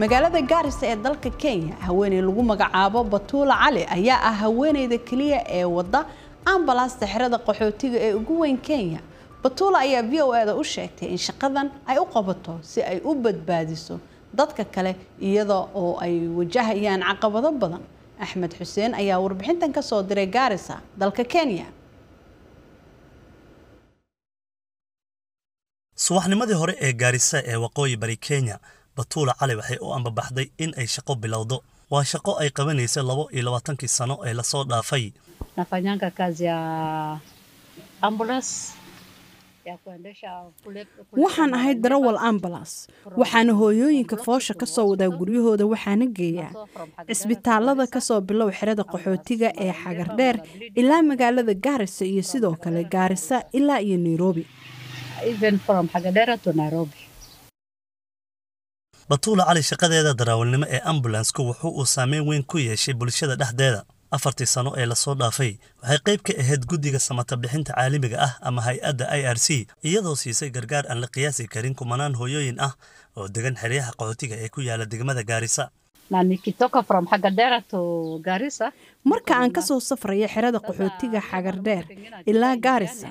magaalada gaarisa ee dalka kenya haweeney lagu magacaabo batuula cali ayaa ah haweeneyda keliya ee wadda ambalasta xerada qaxootiga ee ugu weyn kenya batuula ayaa v o eda u sheegtay in shaqadan ay u qabato si ay u badbaadiso dadka kale iyada oo ay wajahayaan caqabado badan axmed xuseen ayaa warbixintan ka soo diray gaarisa dalka kenya subaxnimadii hore ee gaarisa ee waqooyi bari kenya batuula cali waxay u ambabaxday in ay shaqo bilowdo waa shaqo ay qabanaysa labo iyo labaatankii sano ee lasoo dhaafay waxaan ahay darawal ambulas waxaana hooyooyinka foosha ka soo wadaa guryahooda waxaana geeyaa cisbitaalada ka soo bilow xerada qaxootiga ee xagardheer ilaa magaalada gaarisa iyo sidoo kale gaarisa ilaa iyo nairobi batuula cali shaqadeeda daraawalnimo ee ambulansku wuxu uu saameyn weyn ku yeeshay bulshada dhexdeeda afartii sano ee lasoo dhaafay waxay qayb ka ahayd guddiga samata bixinta caalamiga ah ama hay-adda i r c iyadoo siisay gargaar aan la qiyaasi karin kumanaan hooyooyin ah oo degan xeryaha qaxootiga ee ku yaala degmada gaarisa marka aan ka soo safrayo xerada qaxootiga xagardheer ilaa gaarisa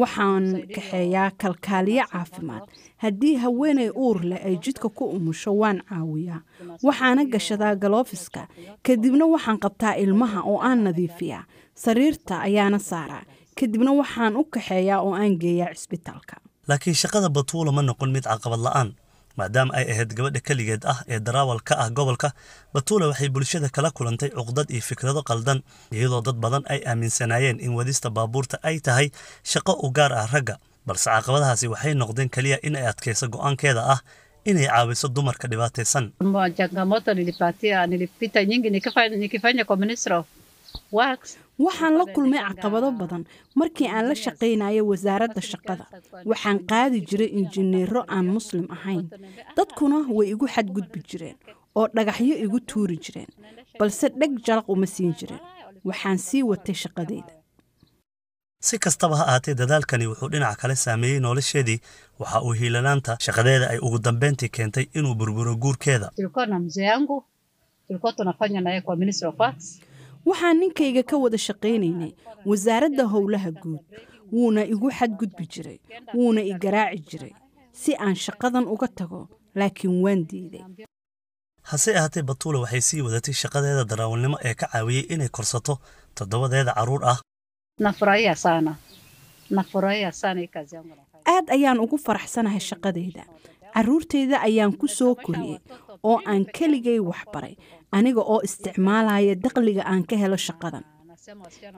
waxaan kaxeeyaa kalkaaliye caafimaad haddii haweenay uur leh ay jidka ku umusho waan caawiyaa waxaana gashadaa galoofiska kadibna waxaan qabtaa ilmaha oo aan nadiifiyaa sariirta ayaana saaraa kadibna waxaan u kaxeeyaa oo aan geeyaa cisbitaalka laakiin shaqada batuula ma noqon mid caqabad la'aan maadaama ay ahayd gabadha keligeed ah ee daraawal ka ah gobolka batuule waxay bulshada kala kulantay cuqdad iyo fikrado qaldan iyadoo dad badan ay aaminsanaayeen in wadista baabuurta ay tahay shaqo u gaar ah ragga balse caqabadahaasi waxay noqdeen keliya in ay adkayso go'aankeeda ah inay caawiso dumarka dhibaataysan waxaan la kulmay caqabado badan markii aan la shaqaynayo wasaaradda shaqada waxaan qaadi jiray injineero aan muslim ahayn dadkuna way igu xadgudbi jireen oo dhagaxyo igu tuuri jireen balse dheg jalaq uma siin jireen waxaan sii watay shaqadeyda si kastaba ha ahaatee dadaalkani wuxuu dhinac kale saameeyey nolosheedii waxa uu hiilanaanta shaqadeeda ay ugu dambeyntii keentay inuu burburo guurkeeda waxaan ninkayga ka wada shaqaynaynay wasaaradda howlaha guud wuuna igu xadgudbi jiray wuuna i garaaci jiray si aan shaqadan uga tago laakiin waan diiday hase ahaatee batuule waxay sii wadatay shaqadeeda daraawalnimo ee ka caawiyey inay korsato toddobadeeda caruur ah aad ayaan ugu faraxsanahay shaqadayda carruurtayda ayaan ku soo koriyey oo aan keligay waxbaray aniga oo isticmaalaya dakhliga aan ka helo shaqadan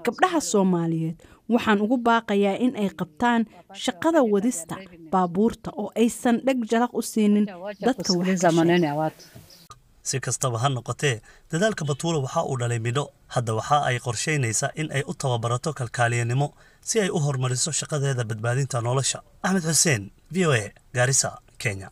gabdhaha soomaaliyeed waxaan ugu baaqayaa in ay qabtaan shaqada wadista baabuurta oo aysan dheg jalaq u siinin dadka si kastaba ha noqotee dadaalka batuula waxa uu dhalay midho hadda waxa ay qorshaynaysaa in ay u tababarato kalkaaliyanimo si ay u horumariso shaqadeeda badbaadinta nolosha axmed xuseen v o a gaarisa kenya